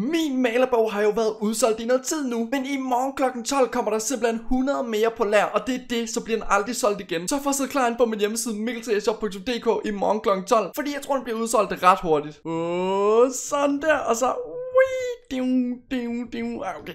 Min malerbog har jo været udsolgt i noget tid nu, men i morgen kl. 12 kommer der simpelthen 100 mere på lær, og det er det, så bliver den aldrig solgt igen. Så får at sidde klar ind på min hjemmeside mikkeltræshop.dk i morgen kl. 12, fordi jeg tror, den bliver udsolgt ret hurtigt. Åh, sådan der, og så... Uh, Okay,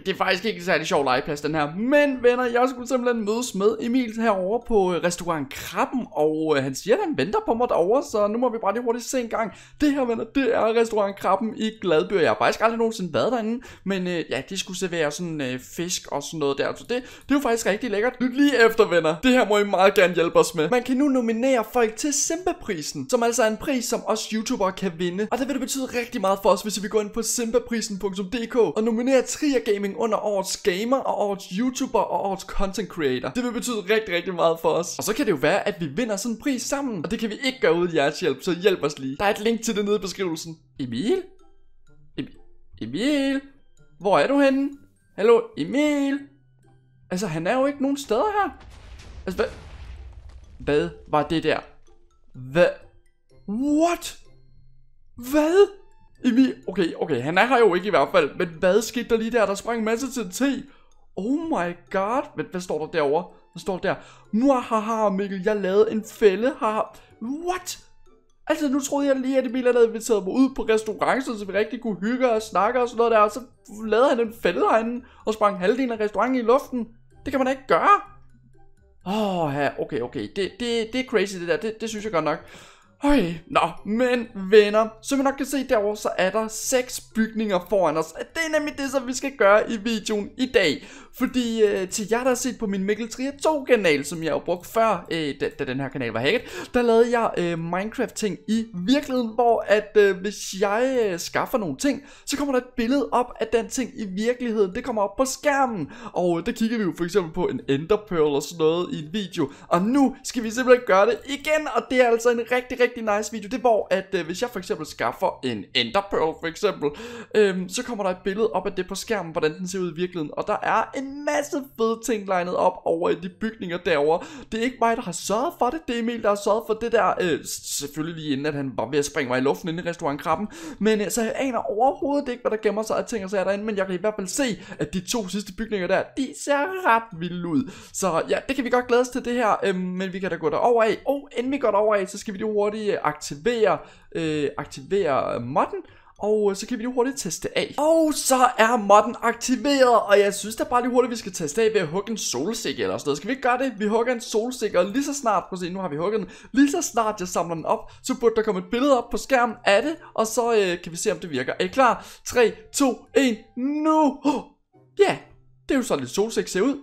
det er faktisk ikke en særlig sjov legeplads, den her. Men venner, jeg skulle simpelthen mødes med Emil herovre på øh, restaurant Krabben, og øh, han siger, at han venter på mig derovre, så nu må vi bare lige hurtigt se en gang. Det her, venner, det er restaurant Krabben i Gladby. Jeg har faktisk aldrig nogensinde været derinde, men øh, ja, de skulle servere sådan øh, fisk og sådan noget der, så det, det er jo faktisk rigtig lækkert. Lyt lige efter, venner. Det her må I meget gerne hjælpe os med. Man kan nu nominere folk til Simba-prisen, som altså er en pris, som os YouTubere kan vinde. Og det vil det betyde rigtig meget for os, hvis vi går ind på Simba gamerprisen.dk og nominere Trier Gaming under årets gamer og årets YouTuber og årets content creator. Det vil betyde rigtig, rigtig meget for os. Og så kan det jo være, at vi vinder sådan en pris sammen. Og det kan vi ikke gøre uden jeres hjælp, så hjælp os lige. Der er et link til det nede i beskrivelsen. Emil? Emil? Emil? Hvor er du henne? Hallo, Emil? Altså, han er jo ikke nogen steder her. Altså, hvad? Hvad var det der? Hvad? What? Hvad? Emil, okay, okay, han er her jo ikke i hvert fald, men hvad skete der lige der? Der sprang en masse til te. Oh my god. Hvad, hvad står der derovre? Hvad står der? Muahaha, Mikkel, jeg lavede en fælde her. What? Altså, nu troede jeg lige, at Emil havde inviteret mig ud på restauranten, så vi rigtig kunne hygge og snakke og sådan noget der, og så lavede han en fælde herinde og sprang halvdelen af restauranten i luften. Det kan man da ikke gøre. Åh, oh, ja, okay, okay. Det, det, det er crazy, det der. Det, det synes jeg godt nok. Hej, nå, men venner, som I nok kan se derovre, så er der seks bygninger foran os. Det er nemlig det, som vi skal gøre i videoen i dag. Fordi øh, til jer, der har set på min Mikkel Trier 2-kanal, som jeg har brugt før, øh, da, da den her kanal var hacket, der lavede jeg øh, Minecraft-ting i virkeligheden, hvor at øh, hvis jeg øh, skaffer nogle ting, så kommer der et billede op af den ting i virkeligheden. Det kommer op på skærmen, og øh, der kigger vi jo for eksempel på en Ender Pearl og sådan noget i en video. Og nu skal vi simpelthen gøre det igen, og det er altså en rigtig, rigtig rigtig nice video, det er hvor, at øh, hvis jeg for eksempel skaffer en enderpearl for eksempel, øh, så kommer der et billede op af det på skærmen, hvordan den ser ud i virkeligheden. Og der er en masse fede ting legnet op over i de bygninger derovre. Det er ikke mig, der har sørget for det, det er Emil, der har sørget for det der, øh, selvfølgelig lige inden, at han var ved at springe mig i luften inde i restaurantkrabben, Men øh, så jeg aner overhovedet ikke, hvad der gemmer sig af ting og sager derinde, men jeg kan i hvert fald se, at de to sidste bygninger der, de ser ret vilde ud. Så ja, det kan vi godt glæde os til det her, øh, men vi kan da gå derover af. Og oh, inden vi går derover af, så skal vi lige hurtigt vi aktiverer, øh, aktiverer modden, og øh, så kan vi lige hurtigt teste af. Og så er modden aktiveret, og jeg synes da bare lige hurtigt, at vi skal teste af ved at hugge en solsikke eller sådan noget. Skal vi ikke gøre det? Vi hugger en solsikke, og lige så snart, prøv at se, nu har vi hugget den, lige så snart jeg samler den op, så burde der komme et billede op på skærmen af det, og så øh, kan vi se, om det virker. Er I klar? 3, 2, 1, nu! Ja, oh, yeah. det er jo sådan, lidt solsikke ser ud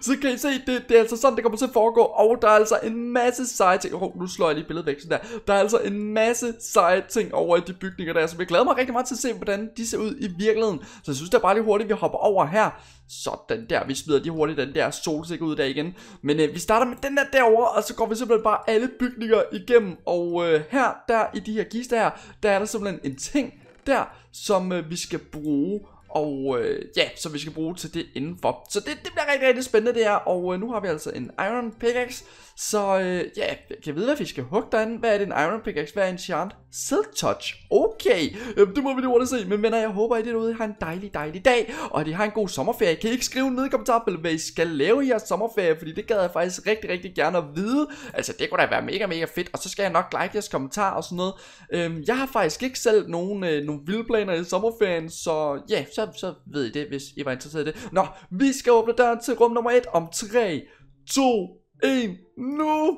så kan I se, det, det er altså sådan, det kommer til at foregå. Og der er altså en masse seje ting. Oh, nu slår jeg lige billedet væk sådan der. Der er altså en masse seje ting over i de bygninger der, som jeg glæder mig rigtig meget til at se, hvordan de ser ud i virkeligheden. Så jeg synes, det er bare lige hurtigt, vi hopper over her. Sådan der, vi smider lige hurtigt den der solsikke ud der igen. Men øh, vi starter med den der derovre, og så går vi simpelthen bare alle bygninger igennem. Og øh, her, der i de her gister her, der er der simpelthen en ting der, som øh, vi skal bruge. Og øh, ja, så vi skal bruge til det indenfor. Så det, det bliver rigtig, rigtig spændende det her, og øh, nu har vi altså en Iron Pickaxe, så øh, ja, kan jeg vide, hvad vi skal hugge derinde? Hvad er det en Iron Pickaxe? Hvad er en Chant? Silk Touch. Okay, øh, det må vi hurtigt se. Men venner, jeg håber, I det derude har en dejlig, dejlig dag. Og at I har en god sommerferie. Kan I ikke skrive ned i kommentarfeltet, hvad I skal lave i jeres sommerferie? Fordi det gad jeg faktisk rigtig, rigtig gerne at vide. Altså, det kunne da være mega, mega fedt. Og så skal jeg nok like jeres kommentar og sådan noget. Øhm, jeg har faktisk ikke selv nogen, øh, nogen vilde planer i sommerferien. Så ja, så, så ved I det, hvis I var interesseret i det. Nå, vi skal åbne døren til rum nummer 1 om 3, 2, en nu.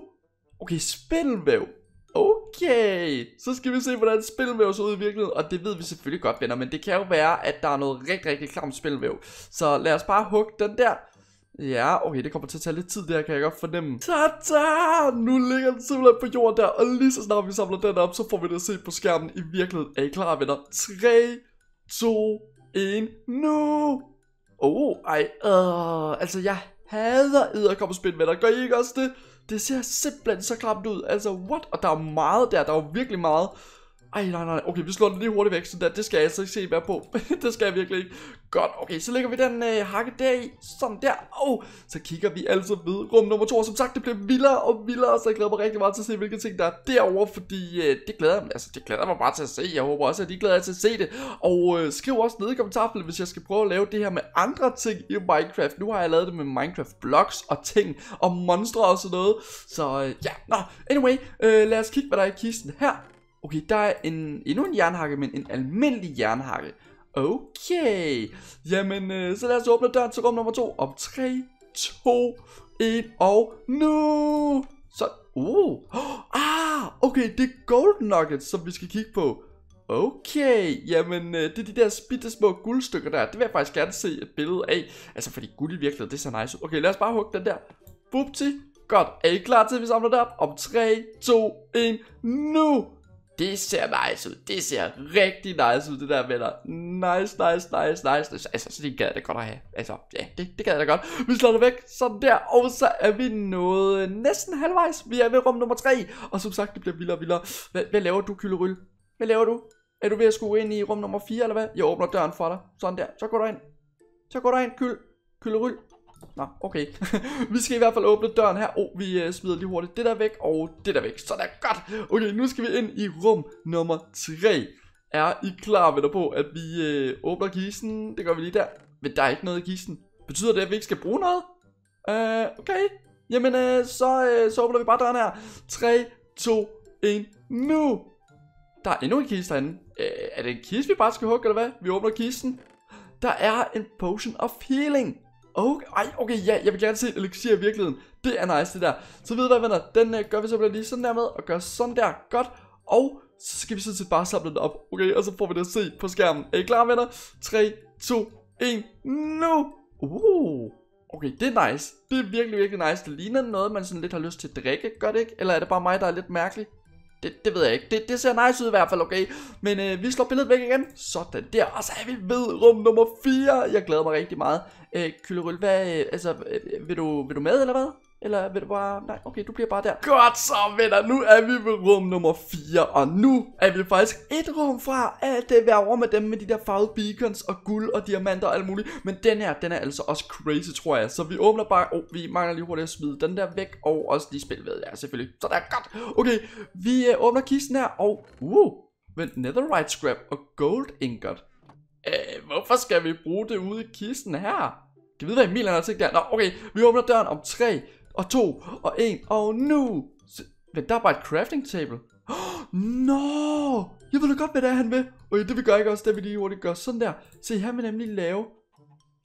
Okay, spindelvæv. Okay, så skal vi se, hvordan spindelvæv ser ud i virkeligheden, og det ved vi selvfølgelig godt, venner, men det kan jo være, at der er noget rigtig, rigtig klamt spindelvæv. Så lad os bare hugge den der. Ja, okay, det kommer til at tage lidt tid der, kan jeg godt fornemme. Tada! Nu ligger den simpelthen på jorden der, og lige så snart vi samler den op, så får vi det at se på skærmen i virkeligheden. Er I klar, venner? 3, 2, 1, nu! Åh, oh, ej, uh, altså jeg hader æderkoppespil med dig. Gør I ikke også det? Det ser simpelthen så klamt ud. Altså, what? Og der er meget der. Der er jo virkelig meget ej, nej, nej, okay, vi slår den lige hurtigt væk, så der, det skal jeg altså ikke se mere på. det skal jeg virkelig ikke. Godt, okay, så lægger vi den øh, hakke der i, sådan der, og så kigger vi altså ved rum nummer 2. Og som sagt, det bliver vildere og vildere, så jeg glæder mig rigtig meget til at se, hvilke ting der er derovre, fordi øh, det glæder mig, altså det glæder mig bare til at se. Jeg håber også, at I glæder jer til at se det, og øh, skriv også ned i kommentarfeltet, hvis jeg skal prøve at lave det her med andre ting i Minecraft. Nu har jeg lavet det med Minecraft blocks og ting, og monstre og sådan noget, så øh, ja, nå, anyway, øh, lad os kigge, hvad der er i kisten her. Okay, der er en, endnu en jernhakke, men en almindelig jernhakke. Okay, jamen øh, så lad os åbne døren til rum nummer to om 3, 2, 1 og nu! Så, uh, ah, okay, det er golden nuggets, som vi skal kigge på. Okay, jamen øh, det er de der spidte små guldstykker der, det vil jeg faktisk gerne se et billede af. Altså fordi guld i virkeligheden, det ser nice nice. Okay, lad os bare hugge den der. Bupti, godt, er I klar til at vi samler det op? Om 3, 2, 1, nu! det ser nice ud, det ser rigtig nice ud, det der venner. Nice, nice, nice, nice, nice. Altså, altså, sådan en gad det godt at have. Altså, ja, det, det gad jeg da godt. Vi slår det væk, sådan der, og så er vi nået næsten halvvejs. Vi er ved rum nummer 3, og som sagt, det bliver vildere og vildere. Hvad, hvad laver du, Kyleryl? Hvad laver du? Er du ved at skue ind i rum nummer 4, eller hvad? Jeg åbner døren for dig, sådan der. Så går du ind. Så går du ind, Kyll, Kyleryl. Nå, okay. vi skal i hvert fald åbne døren her. Oh, vi uh, smider lige hurtigt det der væk, og det der væk. Så er godt. Okay, nu skal vi ind i rum nummer 3. Er I klar, venner på, at vi uh, åbner kisten? Det gør vi lige der. Men der er ikke noget i kisten. Betyder det, at vi ikke skal bruge noget? uh, okay. Jamen, uh, så, uh, så åbner vi bare døren her. 3, 2, 1, nu! Der er endnu en kiste herinde. Uh, er det en kiste, vi bare skal hugge, eller hvad? Vi åbner kisten. Der er en potion of healing. Okay, ej, okay, ja, jeg vil gerne se elixir i virkeligheden. Det er nice, det der. Så ved der, venner, den øh, gør vi så bare lige sådan der med, og gør sådan der, godt. Og så skal vi sådan set bare samle den op, okay? Og så får vi det at se på skærmen. Er I klar, venner? 3, 2, 1, nu! Uh, okay, det er nice. Det er virkelig, virkelig nice. Det ligner noget, man sådan lidt har lyst til at drikke, gør det ikke? Eller er det bare mig, der er lidt mærkelig? Det, det ved jeg ikke. Det, det ser nice ud i hvert fald, okay? Men øh, vi slår billedet væk igen. Sådan der. Og så er vi ved rum nummer 4. Jeg glæder mig rigtig meget. Øh, Kylerøl, hvad... Øh, altså, øh, øh, vil, du, vil du med, eller hvad? Eller vil du bare... Nej, okay, du bliver bare der. Godt så, venner. Nu er vi ved rum nummer 4. Og nu er vi faktisk et rum fra at det være over med dem med de der farvede beacons og guld og diamanter og alt muligt. Men den her, den er altså også crazy, tror jeg. Så vi åbner bare... Oh, vi mangler lige hurtigt at smide den der væk. Og også lige spil ved, ja, selvfølgelig. Så der er godt. Okay, vi øh, åbner kisten her. Og... Uh, vent, netherite scrap og gold ingot. Øh, hvorfor skal vi bruge det ude i kisten her? Kan vi vide, hvad Emil har tænkt der? Nå, okay, vi åbner døren om 3, og to, og en, og nu! S der er bare et crafting table. Oh, no! Jeg ved da godt, hvad det er, han vil. Og det vi gør ikke også, det vi lige hurtigt gør sådan der. Se, han vil nemlig lave...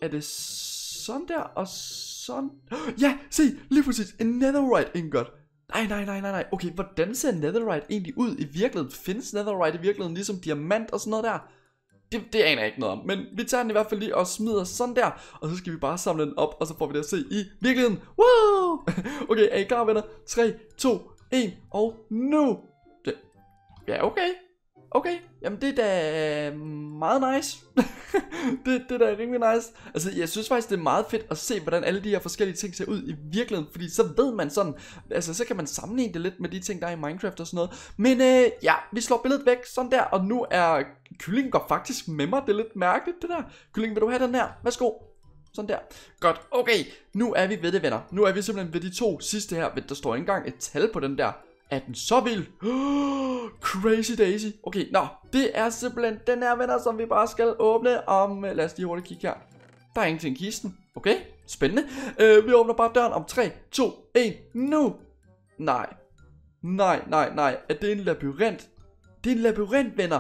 Er det sådan der, og sådan... Oh, ja, se, lige præcis. En netherite ingot. Nej, nej, nej, nej, nej. Okay, hvordan ser netherite egentlig ud i virkeligheden? Findes netherite i virkeligheden ligesom diamant og sådan noget der? det, det aner jeg ikke noget om. Men vi tager den i hvert fald lige og smider sådan der. Og så skal vi bare samle den op, og så får vi det at se i virkeligheden. Wow! Okay, er I klar, venner? 3, 2, 1, og nu! Det. Ja, okay. Okay, jamen det er da øh, meget nice. det, det er da rimelig nice. Altså, jeg synes faktisk, det er meget fedt at se, hvordan alle de her forskellige ting ser ud i virkeligheden. Fordi så ved man sådan, altså så kan man sammenligne det lidt med de ting, der er i Minecraft og sådan noget. Men øh, ja, vi slår billedet væk sådan der, og nu er Kyllingen går faktisk med mig. Det er lidt mærkeligt, det der. Kyllingen, vil du have den her? Værsgo. Sådan der. Godt. Okay. Nu er vi ved det, venner. Nu er vi simpelthen ved de to sidste her. Der står ikke engang et tal på den der. Er den så vild? Oh, crazy Daisy. Okay, nå. Det er simpelthen den her, venner, som vi bare skal åbne om... Øh, lad os lige hurtigt kigge her. Der er ingenting i kisten. Okay, spændende. Øh, vi åbner bare døren om 3, 2, 1. Nu! Nej. Nej, nej, nej. Er det en labyrint? Det er en labyrint, venner.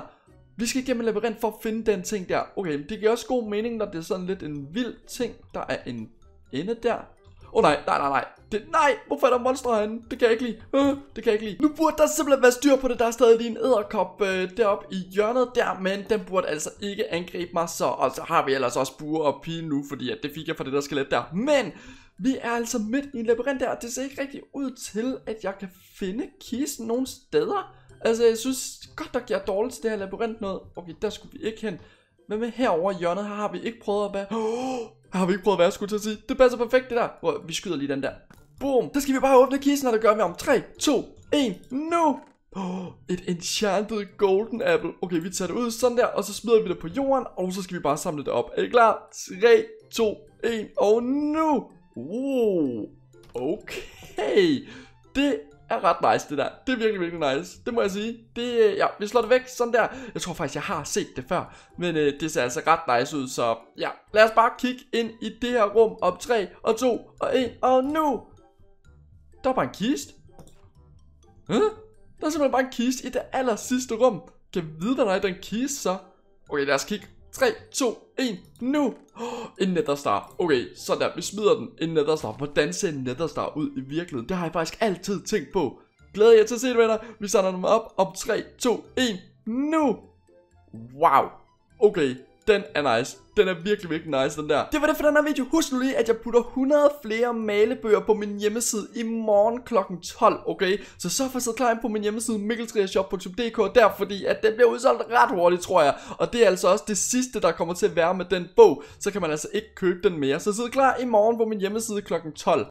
Vi skal igennem en labyrint for at finde den ting der. Okay, det giver også god mening, når det er sådan lidt en vild ting. Der er en ende der. Åh oh, nej, nej, nej, nej. Det, nej, hvorfor er der monstre herinde? Det kan jeg ikke lide. Uh, det kan jeg ikke lide. Nu burde der simpelthen være styr på det. Der er stadig lige en æderkop øh, deroppe i hjørnet der, men den burde altså ikke angribe mig. Så, og så har vi ellers også bur og pige nu, fordi at det fik jeg fra det der skelet der. Men vi er altså midt i en labyrint der, og det ser ikke rigtig ud til, at jeg kan finde kisten nogen steder. Altså, jeg synes godt nok, jeg er dårlig til det her labyrint noget. Okay, der skulle vi ikke hen. Hvad med herover i hjørnet? Her har vi ikke prøvet at være... Oh, har vi ikke prøvet at være, skulle til at sige. Det passer perfekt, det der. Hvor vi skyder lige den der. Boom. Der skal vi bare åbne kisten, og det gør vi om 3, 2, 1. Nu! Oh, et enchanted golden apple. Okay, vi tager det ud sådan der, og så smider vi det på jorden, og så skal vi bare samle det op. Er I klar? 3, 2, 1, og nu! Wow, okay. Det er ret nice det der. Det er virkelig, virkelig nice. Det må jeg sige. Det, øh, ja, vi slår det væk sådan der. Jeg tror faktisk, jeg har set det før. Men øh, det ser altså ret nice ud, så ja. Lad os bare kigge ind i det her rum Op 3 og 2 og 1 og nu. Der er bare en kiste. Hæ? Der er simpelthen bare en kiste i det aller sidste rum. Kan vide, hvad der er i den kiste så? Okay, lad os kigge 3, 2, 1, nu! Oh, en netherstar. Okay, så der, vi smider den. En netherstar. Hvordan ser en netherstar ud i virkeligheden? Det har jeg faktisk altid tænkt på. Glæder jeg til at se det, venner. Vi sender dem op om 3, 2, 1, nu! Wow. Okay, den er nice. Den er virkelig, virkelig nice, den der. Det var det for den her video. Husk nu lige, at jeg putter 100 flere malebøger på min hjemmeside i morgen kl. 12, okay? Så så for sidde klar på min hjemmeside mikkeltriashop.dk der, fordi at den bliver udsolgt ret hurtigt, tror jeg. Og det er altså også det sidste, der kommer til at være med den bog. Så kan man altså ikke købe den mere. Så sid klar i morgen på min hjemmeside kl. 12.